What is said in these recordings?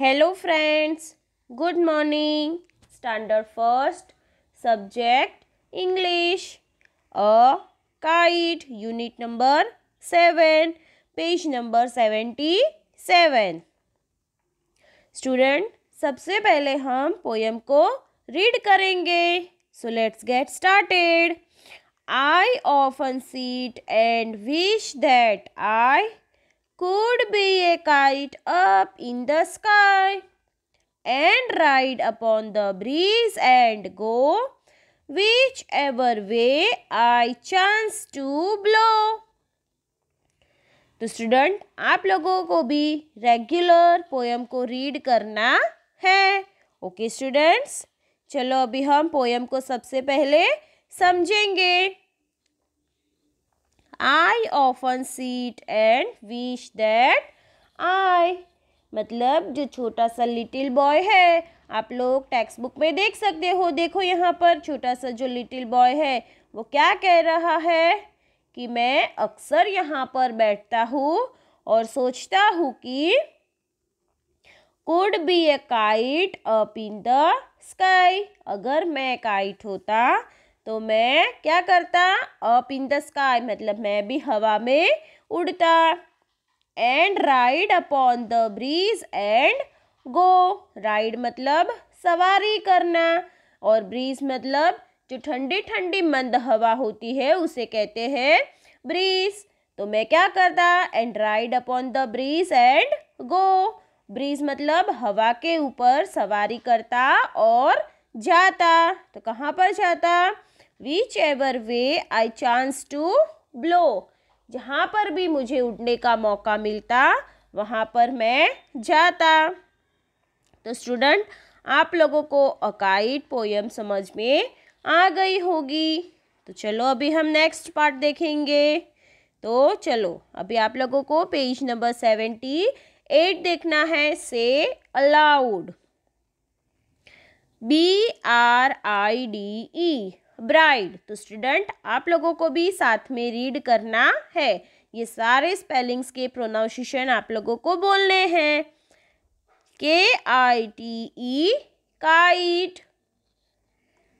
Hello friends good morning standard first subject English a kite unit number seven page number seventy seven student सबसे पहले हम poem को read करेंगे so let's get started I often sit and wish that I could be a kite up in the sky and ride upon the breeze and go whichever way I chance to blow. तो student आप लोगों को भी regular poem को read करना है okay okay, students चलो अभी हम पोएम को सबसे पहले समझेंगे I often sit and wish that I मतलब जो छोटा सा लिटिल बॉय है आप लोग टेक्स्ट बुक में देख सकते हो देखो यहाँ पर छोटा सा जो लिटिल बॉय है वो क्या कह रहा है कि मैं अक्सर यहाँ पर बैठता हूँ और सोचता हूँ कि could be a kite up in the sky अगर मैं काइट होता तो मैं क्या करता अप इन द स्काई मतलब मैं भी हवा में उड़ता and ride upon the breeze and go ride मतलब सवारी करना और ब्रीज मतलब जो ठंडी ठंडी मंद हवा होती है उसे कहते हैं ब्रीज तो मैं क्या करता and ride upon the breeze and go breeze मतलब हवा के ऊपर सवारी करता और जाता तो कहाँ पर जाता whichever way I chance to blow जहाँ पर भी मुझे उड़ने का मौका मिलता वहाँ पर मैं जाता तो स्टूडेंट आप लोगों को अकाइट पोयम समझ में आ गई होगी तो चलो अभी हम नेक्स्ट पार्ट देखेंगे तो चलो अभी आप लोगों को पेज नंबर सेवेंटी एट देखना है से aloud B R I D E bride तो स्टूडेंट आप लोगों को भी साथ में रीड करना है ये सारे स्पेलिंग्स के प्रोनाउंसिएशन आप लोगों को बोलने हैं K I T E kite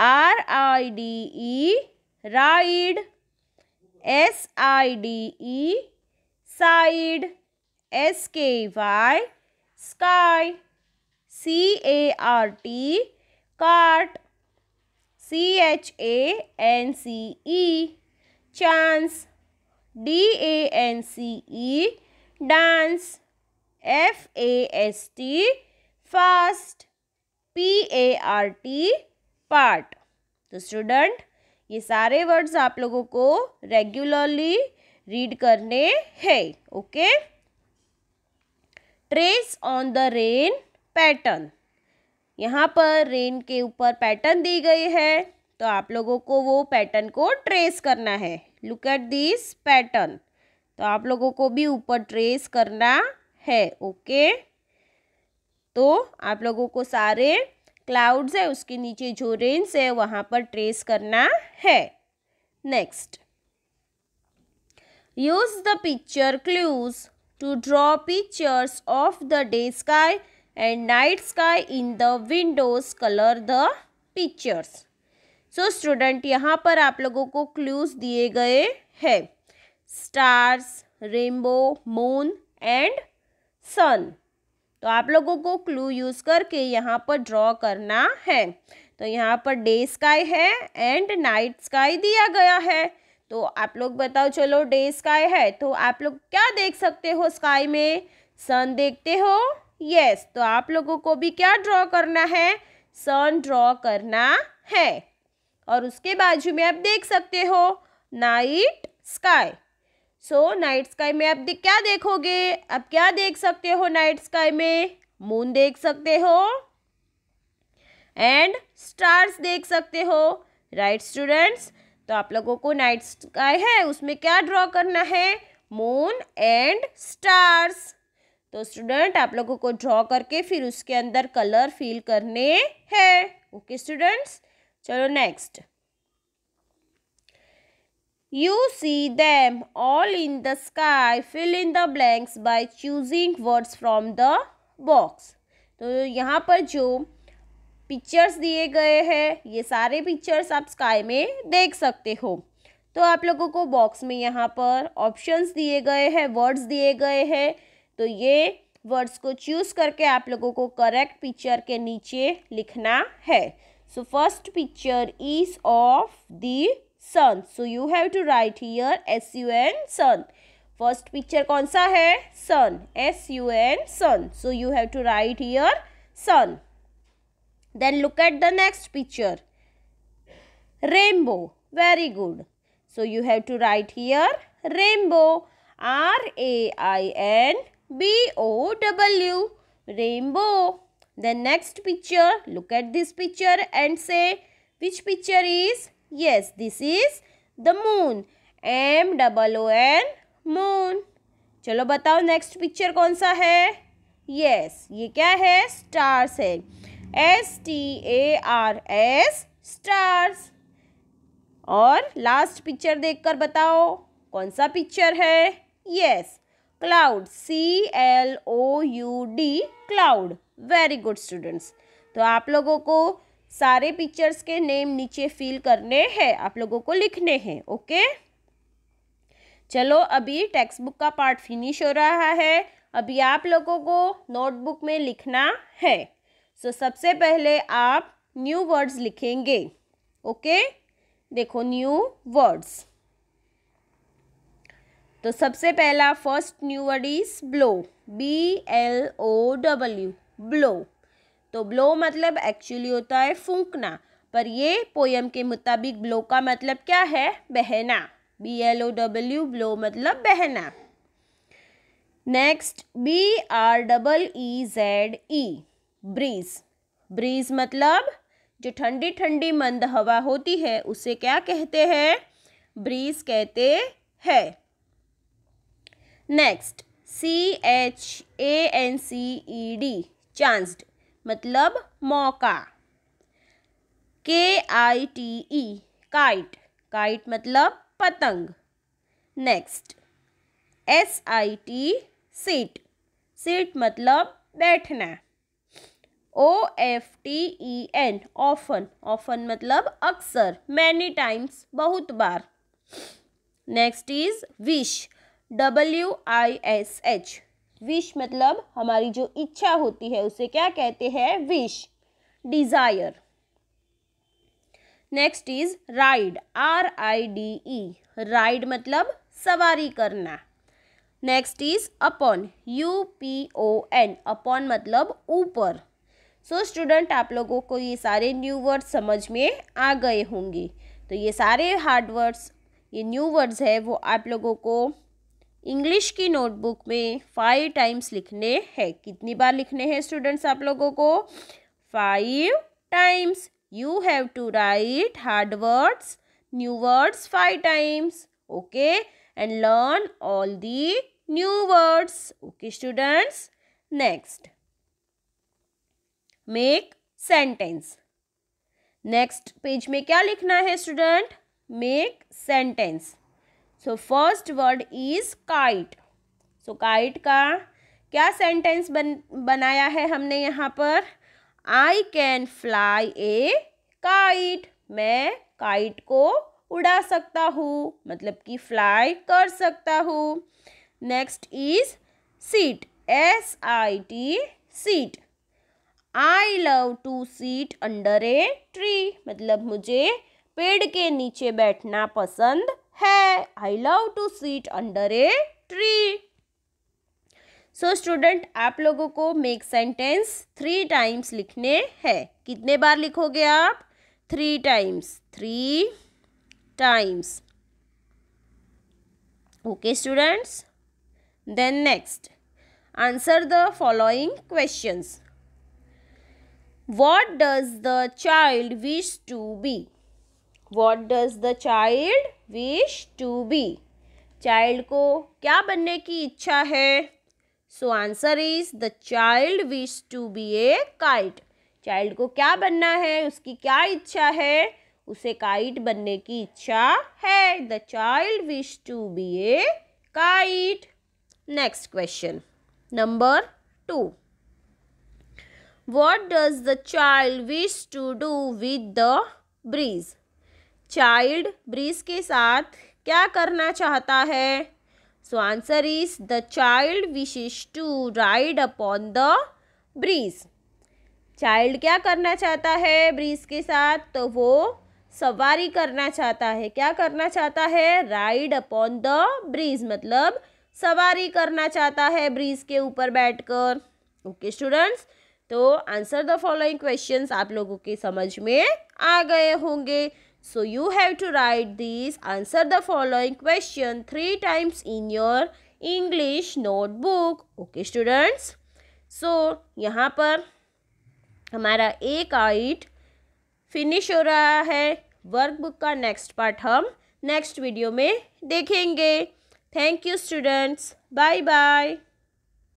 R I D E ride S I D E side S K Y sky C A R T cart C H A N C E chance D A N C E dance F A S T fast P A R T part तो student ये सारे words आप लोगों को regularly read करने हैं okay trace on the rain pattern यहाँ पर रेन के ऊपर पैटर्न दी गई है तो आप लोगों को वो पैटर्न को ट्रेस करना है लुक एट दिस पैटर्न तो आप लोगों को भी ऊपर ट्रेस करना है ओके तो आप लोगों को सारे क्लाउड्स है उसके नीचे जो रेंस है वहाँ पर ट्रेस करना है next use the picture clues to draw pictures of the day sky and night sky in the windows color the pictures so so, student यहाँ पर आप लोगों को क्लूज दिए गए हैं stars rainbow moon and sun तो आप लोगों को क्लू यूज़ करके यहाँ पर ड्रॉ करना है तो यहाँ पर डे स्काई है एंड नाइट स्काई दिया गया है तो आप लोग बताओ चलो डे स्काई है तो आप लोग क्या देख सकते हो स्काई में सन देखते हो यस yes, तो आप लोगों को भी क्या ड्रॉ करना है सन ड्रॉ करना है और उसके बाजू में आप देख सकते हो night sky so night sky में आप दे, क्या देखोगे आप क्या देख सकते हो नाइट स्काई में मून देख सकते हो एंड स्टार्स देख सकते हो राइट स्टूडेंट्स तो आप लोगों को नाइट स्काई है उसमें क्या ड्रॉ करना है मून एंड स्टार्स तो स्टूडेंट आप लोगों को ड्रॉ करके फिर उसके अंदर कलर फिल करने हैं ओके स्टूडेंट्स चलो next you see them all in the sky fill in the blanks by choosing words from the box तो यहाँ पर जो पिक्चर्स दिए गए हैं ये सारे पिक्चर्स आप स्काई में देख सकते हो तो आप लोगों को बॉक्स में यहाँ पर ऑप्शंस दिए गए हैं वर्ड्स दिए गए हैं तो ये वर्ड्स को चूज करके आप लोगों को करेक्ट पिक्चर के नीचे लिखना है so first picture is of the sun so you have to write here S U N sun first picture कौन सा है sun S U N sun so you have to write here sun then look at the next picture rainbow very good so you have to write here rainbow R A I N B O W rainbow. The next picture, look at this picture and say which picture is? Yes, this is the moon. M W O N moon. चलो बताओ next picture कौन सा है yes yes, ये क्या है stars है S T A R S stars और लास्ट पिक्चर देखकर बताओ कौन सा पिक्चर है yes yes, cloud C L O U D cloud very good students तो आप लोगों को सारे पिक्चर्स के नेम नीचे फिल करने हैं आप लोगों को लिखने हैं ओके चलो अभी टेक्स्ट बुक का पार्ट फिनिश हो रहा है अभी आप लोगों को नोटबुक में लिखना है सो so, सबसे पहले आप न्यू वर्ड्स लिखेंगे ओके देखो न्यू वर्ड्स तो सबसे पहला first new word is blow B L O W blow तो ब्लो मतलब एक्चुअली होता है फूंकना पर ये पोयम के मुताबिक ब्लो का मतलब क्या है बहना B L O W blow मतलब बहना next B R double E Z E breeze breeze मतलब जो ठंडी ठंडी मंद हवा होती है उसे क्या कहते हैं ब्रीज कहते हैं next C H A N C E D chanced मतलब मौका K I T E kite kite मतलब पतंग next S I T sit sit मतलब बैठना O F T E N often often मतलब अक्सर मैनी टाइम्स बहुत बार next is wish W I S H wish मतलब हमारी जो इच्छा होती है उसे क्या कहते हैं wish desire next is ride R I D E ride मतलब सवारी करना next is upon U P O N upon मतलब ऊपर सो so, स्टूडेंट आप लोगों को ये सारे न्यू वर्ड्स समझ में आ गए होंगे तो ये सारे हार्ड वर्ड्स ये न्यू वर्ड्स है वो आप लोगों को इंग्लिश की नोटबुक में फाइव टाइम्स लिखने हैं कितनी बार लिखने हैं स्टूडेंट्स आप लोगों को five times you have to write hard words new words five times okay and learn all the new words okay students next make sentence next page में क्या लिखना है student make sentence so first word is kite so kite का क्या sentence बन बनाया है हमने यहाँ पर I can fly a kite मैं काइट को उड़ा सकता हूँ मतलब कि फ्लाई कर सकता हूँ next is sit S I T sit I love to sit under a tree मतलब मुझे पेड़ के नीचे बैठना पसंद है I love to sit under a tree so student आप लोगों को मेक सेंटेंस थ्री टाइम्स लिखने हैं कितने बार लिखोगे आप three times three times okay students then next answer the following questions what does the child wish to be what does the child wish to be child को क्या बनने की इच्छा है so answer is the child wish to be a kite child को क्या बनना है उसकी क्या इच्छा है उसे काइट बनने की इच्छा है the child wish to be a kite next question number two what does the child wish to do with the breeze child breeze के साथ क्या करना चाहता है so answer is the child wishes to ride upon the breeze child क्या करना चाहता है ब्रीज के साथ तो वो सवारी करना चाहता है क्या करना चाहता है राइड अपॉन द ब्रीज मतलब सवारी करना चाहता है ब्रीज के ऊपर बैठकर ओके स्टूडेंट्स तो आंसर द फॉलोइंग क्वेश्चंस आप लोगों के समझ में आ गए होंगे So you have to write these, answer the following question three times in your English notebook. Okay students. So yahan par hamara a kite finish ho raha hai workbook ka next part hum next video mein dekhenge thank you students bye bye